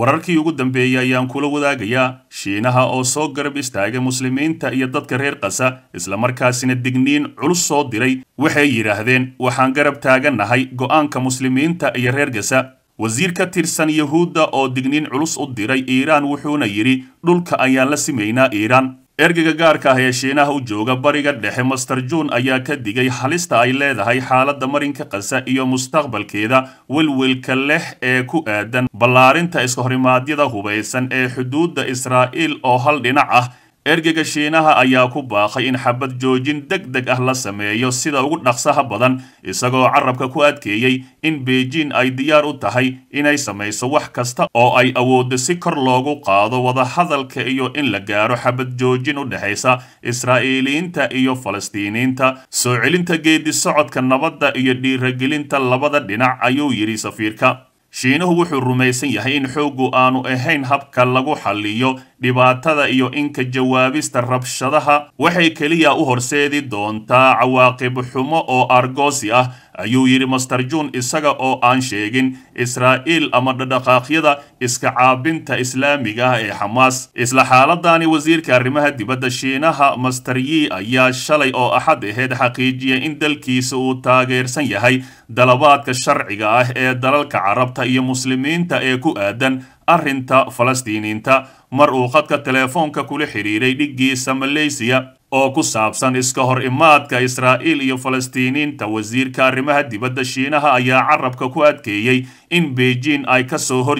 wararkii ugu dambeeyey ayaan kula wadaagayaa shiinaha oo soo garab istaagay muslimiinta iyo dadka reer kasa islamarkaasina digniin culus soo diray waxay yidhaahdeen waxaan garab taagannahay go'aanka muslimiinta iyo reer gasa wasiir ka tirsan yahuudda oo digniin culus u diray iiraan wuxuuna yidhi dhulka ayaan la simaynaa iiraan ergeyga gaarka ah ee shiinaha u jooga bariga dhexe master juun ayaa ka digay halista ay leedahay xaaladda marinka qasa iyo mustaqbalkeeda welwelka leh ee ku aadan ballaarinta iskahorimaadyada hubaysan ee xuduudda israa'iil oo hal dhinac ah ergeyga shiinaha ayaa ku baaqay in xabad joojin deg deg ah la sameeyo sida ugu dhaqsaha badan isagoo carabka ku adkeeyey in beijin ay diyaar u tahay inay samayso wax kasta oo ay awoodo si kor loogu qaado wadahadalka iyo in la gaaro xabad joojin u dhexaysa israa'iiliyiinta iyo falastiiniinta soo celinta geeddi socodka nabadda iyo dhiiragelinta labada dhinac ayuu yidhi safiirka shiinuhu wuxuu rumaysan yahay in xooggu aanu ahayn habka lagu xalliyo dhibaatada iyo inka jawaabista rabshadaha waxay keliya u horseedi doontaa cawaaqib xumo oo argoosi ah ayuu yidhi master mastarjuun isaga oo aan sheegin israa'iil ama dhadhaqaaqyada iska caabinta islaamiga ah ee xamaas isla xaaladani wasiirka arrimaha dibadda shiinaha master yi ayaa shalay oo axad ahayd xaqiijiyay in dalkiisa uu taageersan yahay dalabaadka sharciga ah ee dalalka carabta iyo muslimiinta ee ku aadan arrinta falastiiniinta mar uu qadka teleefoonka kula xidhiiray dhiggiisa maleysiya oo ku saabsan iska hor imaadka israa'iil iyo falastiiniinta wasiirka arrimaha dibadda shiinaha ayaa carabka ku adkeeyey in beijing ay ka soo hor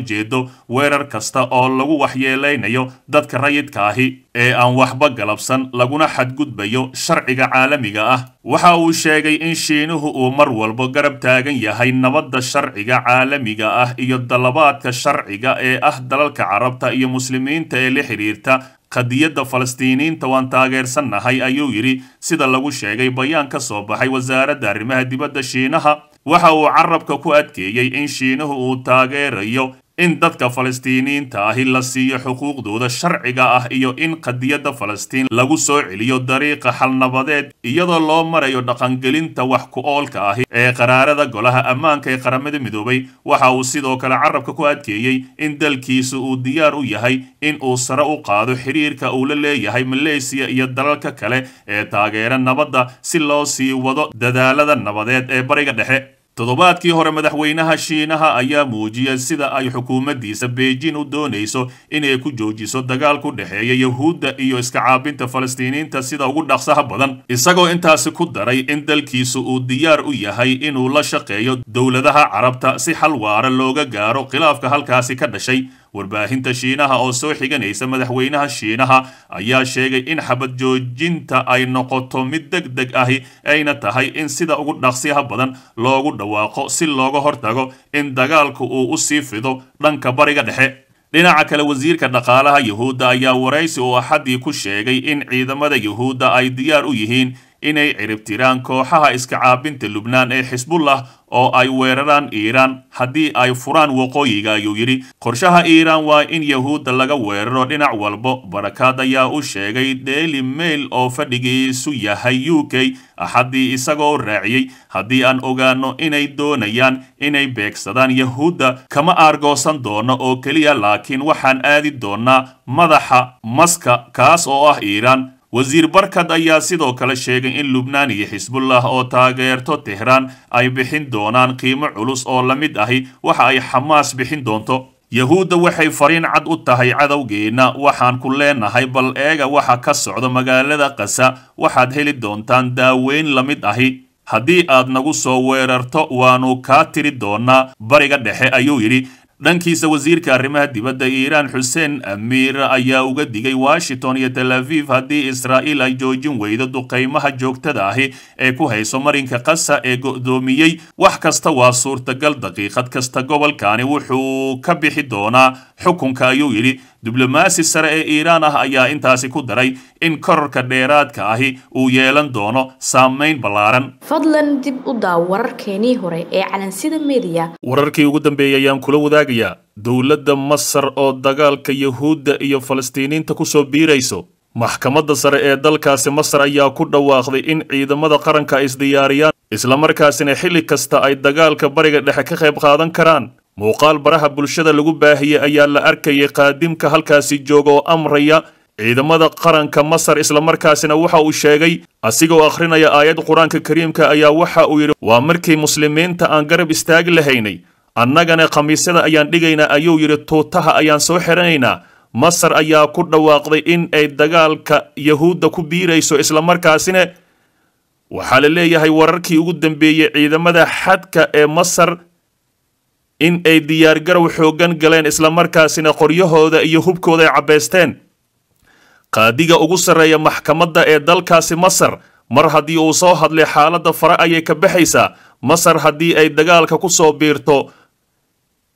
weerar kasta oo lagu waxyeelaynayo dadka rayidkaahi ee aan waxba galabsan laguna xadgudbayo sharciga caalamiga ah waxa uu sheegay in shiinuhu uu mar walba garab taagan yahay nabadda sharciga caalamiga ah iyo dalabaadka sharciga ee ah dalalka carabta iyo muslimiinta ee la xidhiirta qadiyadda falastiiniinta waan taageersan nahay ayuu yidhi sida lagu sheegay bayaan ka soo baxay wasaaradda arrimaha dibadda shiinaha waxa uu carabka ku adkeeyey in shiinuhu uu taageerayo in dadka falastiiniinta ahi la siiyo xuquuqdooda sharciga ah iyo in qadiyadda falastiin lagu soo celiyo dariiqa xalnabadeed iyadoo loo marayo dhaqangelinta wax ku oolka ahi ee qaraarada golaha ammaanka ee qaramada midoobay waxa uu sidoo kale carabka ku adkeeyey in dalkiisu uu diyaar u yahay in uu sare u qaado xiriirka uu la leeyahay maleysiya iyo dalalka kale ee taageera nabadda si loo sii wado dadaalada nabadeed ee bariga dhexe toddobaadkii hore madaxweynaha shiinaha ayaa muujiyay sida ay xukuumaddiisa beijin u doonayso inay ku joojiso dagaal ku dhexeeya yahuudda iyo iska caabinta falastiiniinta sida ugu dhaqsaha badan isagoo intaasi ku daray in dalkiisu uu diyaar u yahay inuu la shaqeeyo dowladaha carabta si xal waara looga gaaro khilaafka halkaasi ka dhashay warbaahinta shiinaha oo soo xiganaysa madaxweynaha shiinaha ayaa sheegay in xabad joojinta ay noqoto mid deg deg ahi ayna tahay in sida ugu dhaqsiha badan loogu dhawaaqo si looga hortago in dagaalku uu u sii fido dhanka bariga dhexe dhinaca kale wasiirka dhaqaalaha yuhuudda ayaa waraysi oo axaddii ku sheegay in ciidamada yuhuudda ay diyaar u yihiin inay ciribtiraan kooxaha iska caabinta lubnaan ee xisbullah oo ay weeraraan iiraan haddii ay furaan waqooyiga ayuu yidhi qorshaha iiraan waa in yahuudda laga weeraro dhinac walbo barakaad ayaa u sheegay daily mail oo fadhigiisu yahay u k axaddii isagoo raaciyey haddii aan ogaano inay doonayaan inay beegsadaan yahuudda kama aargoosan doono oo keliya laakiin waxaan aadi doonaa madaxa maska kaas oo ah iiraan wasiir barkad ayaa sidoo kale sheegay in lubnaan iyo xisbullah oo taageerto tehraan ay bixin doonaan qiimo culus oo la mid ahi waxa ay xamaas bixin doonto yahuudda waxay fariin cad u tahay cadowgeenna waxaan ku leenahay bal eega waxa ka socda magaalada qasa waxaad heli doontaan daaweyn la mid ahi haddii aad nagu soo weerarto waannu kaa tiri doonaa bariga dhexe ayuu yidhi dhankiisa wasiirka arrimaha dibadda iiraan xuseen amiir ayaa uga digay washington iyo tel aviv haddii israa'iil ay joojin weydo duqaymaha joogtada ahi ee ku hayso marinka qasa ee go'doomiyey wax kasta waa suurtagal daqiiqad kasta gobolkani wuxuu ka bixi doonaa xukunka ayuu yidhi diblomaasi sare ee iiraan ah ayaa intaasi ku daray in kororka dheeraadka ahi uu yeelan doono saamayn ballaaran fadlan dib u daaw wararkeenii hore ee calansida mediya wararkii ugu dambeeyey ayaan kula wadaagayaa dowladda masar oo dagaalka yuhuudda iyo falastiiniinta ku soo biirayso maxkamadda sare ee dalkaasi masar ayaa ku dhawaaqday in ciidamada qaranka isdiyaariyaan islamarkaasina xilli kasta ay dagaalka bariga dhexe ka qayb qaadan karaan muuqaal baraha bulshada lagu baahiyey ayaa la arkayay qaadimka halkaasi jooga oo amraya ciidamada qaranka masar islamarkaasina waxa uu sheegay asigoo akhrinaya aayad qur-aanka kariimka ayaa waxa uu yidhi waa markii muslimiinta aan garab istaagi lahaynay annagana khamiisyada ayaan dhigaynaa ayuu yidhi tuutaha ayaan soo xiranaynaa masar ayaa ku dhawaaqday in ay dagaalka yahuudda ku biirayso islamarkaasina waxaa la leeyahay wararkii ugu dambeeyey ciidamada xadka ee masar in ay diyaargarow xooggan galeen islamarkaasina qoryahooda iyo hubkooda ay cabbaysteen qaadiga ugu sarreeya maxkamadda ee dalkaasi masar mar haddii uu soo hadlay xaaladda fare ayay ka baxaysaa masar haddii ay dagaalka ku soo biirto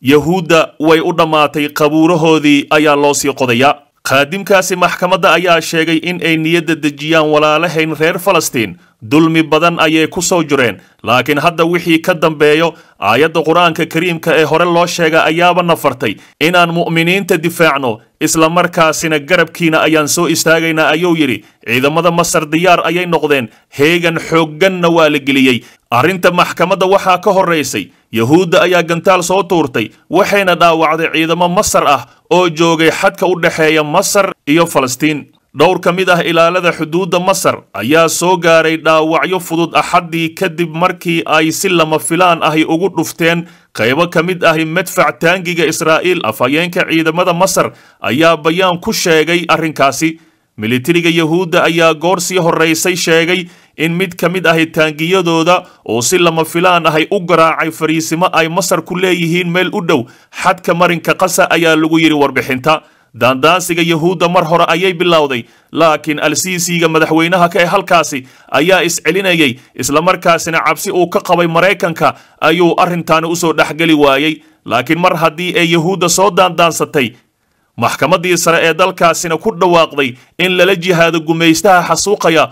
yahuudda way u dhammaatay qabuurahoodii ayaa loo sii qodayaa qaadimkaasi maxkamadda ayaa sheegay in ay niyadda dejiyaan walaalahayn reer falastiin dulmi badan ayay ku soo jireen laakiin hadda wixii ka dambeeyo aayadda qur-aanka kariimka ee hore loo sheega ayaaba nafartay inaan mu'miniinta difaacno isla markaasina garabkiina ayaan soo istaagaynaa ayuu yidhi ciidamada masar diyaar ayay noqdeen heegan xoogganna waa la geliyey arrinta maxkamadda waxaa ka horraysay yahuudda ayaa gantaal soo tuurtay waxayna dhaawacday ciidamo masar ah oo joogay xadka u dhexeeya masar iyo falastiin dhowr ka mid ah ilaalada xuduudda masar ayaa soo gaaray dhaawacyo fudud axaddii kadib markii ay si lama filaan ahi ugu dhufteen qaybo ka mid ahi madfac taangiga israa'iil afhayeenka ciidamada masar ayaa bayaan ku sheegay arrinkaasi militariga yahuudda ayaa goor sii horraysay sheegay in mid ka mid ahi taangiyadooda oo si lama filaan ahay u garaacay fariisimo ay masar ku leeyihiin meel u dhow xadka marinka qasa ayaa lagu yidhi warbixinta daandaansiga yahuudda mar hore ayay bilowday laakiin alsiisiga madaxweynaha ka ee halkaasi ayaa iscelinayay islamarkaasina cabsi uu ka qabay maraykanka ayuu arrintaani usoo dhexgeli waayey laakiin mar haddii ay yahuudda soo daandaansatay maxkamaddii sare ee dalkaasina ku dhawaaqday in lala jihaado gumaystaha xasuuqaya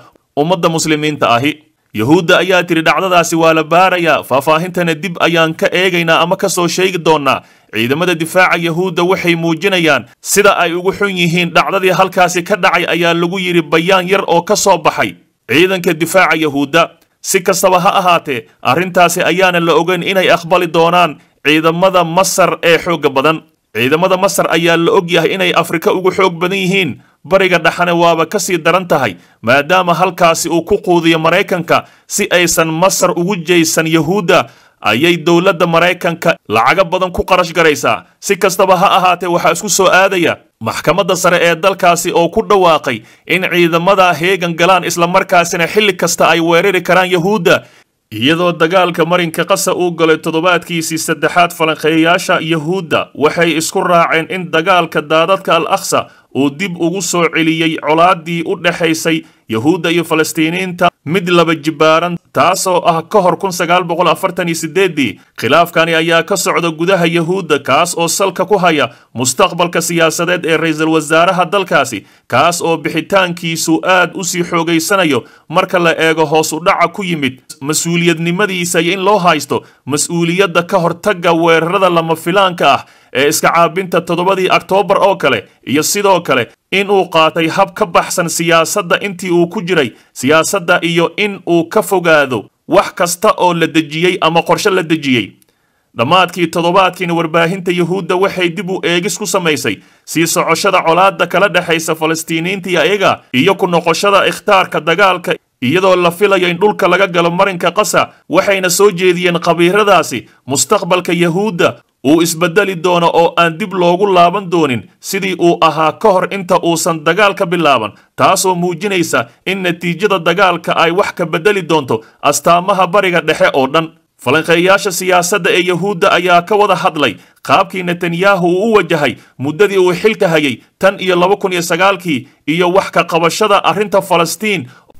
ummadda muslimiinta ahi yahuudda ayaa tidhi dhacdadaasi waa la baarayaa faahfaahintana dib ayaan ka eegaynaa ama ka soo sheegi doonnaa ciidamada difaaca yahuudda waxay muujinayaan sida ay ugu xun yihiin dhacdadii halkaasi ka dhacay ayaa lagu yidhi bayaan yar oo ka soo baxay ciidanka difaaca yahuudda si kastaba ha ahaatee arrintaasi ayaana la ogayn inay aqbali doonaan ciidamada masar ee xoogga badan ciidamada masar ayaa la og yahay inay afrika ugu xoog badan yihiin bariga dhaxane waaba ka sii daran tahay maadaama halkaasi uu ku quudiyo maraykanka si aysan masar ugu jeysan yahuudda ayay dowladda maraykanka lacaga badan ku qarash garaysaa si kastaba ha ahaatee waxaa isku soo aadaya maxkamadda sare ee dalkaasi oo ku dhawaaqay in ciidamada heegan galaan isla markaasina xilli kasta ay weerari karaan yahuudda iyadoo dagaalka marinka qasa uu galay toddobaadkiisii saddexaad falanqeeyayaasha yahuudda waxay isku raaceen in dagaalka daadadka al akhsa uu dib ugu soo celiyey colaaddii u dhexaysay yahuudda iyo falastiiniinta mid laba jibaaran taasoo ah ka hor kun sagaal boqol afartan iyo sideeddii khilaafkani ayaa ka socda gudaha yahuudda kaas oo salka ku haya mustaqbalka siyaasadeed ee ra-iisul wasaaraha dalkaasi kaas oo bixitaankiisu aad u sii xoogaysanayo marka la eego hoos u dhaca ku yimid mas-uuliyadnimadiisa iyo in loo haysto mas-uuliyadda ka hortagga weerarada lama filaanka ah ee iska caabinta toddobadii aktoobar oo kale iyo sidoo kale in uu qaatay hab ka baxsan siyaasadda intii uu ku jiray siyaasadda iyo in uu ka fogaado wax kasta oo la dejiyey ama qorshe la dejiyey dhammaadkii toddobaadkiina warbaahinta yuhuudda waxay dib u eegis ku samaysay sii socoshada colaadda kala dhexaysa falastiiniintii ayaga iyo ku noqoshada ikhtaarka dagaalka iyadoo la filayo in dhulka laga galo marinka qasa waxayna soo jeediyeen khabiiradaasi mustaqbalka yahuudda uu isbeddeli doono oo aan dib loogu laaban doonin sidii uu ahaa ka hor inta uusan dagaalka bilaaban taasoo muujinaysa in natiijada dagaalka ay wax ka beddeli doonto astaamaha bariga dhexe oo dhan falanqeeyaasha siyaasadda ee yahuudda ayaa ka wada hadlay qaabkii netanyahu uu u wajahay muddadii uu xilka hayay tan iyo laba kun iyo sagaalkii iyo wax ka qabashada arrinta falastiin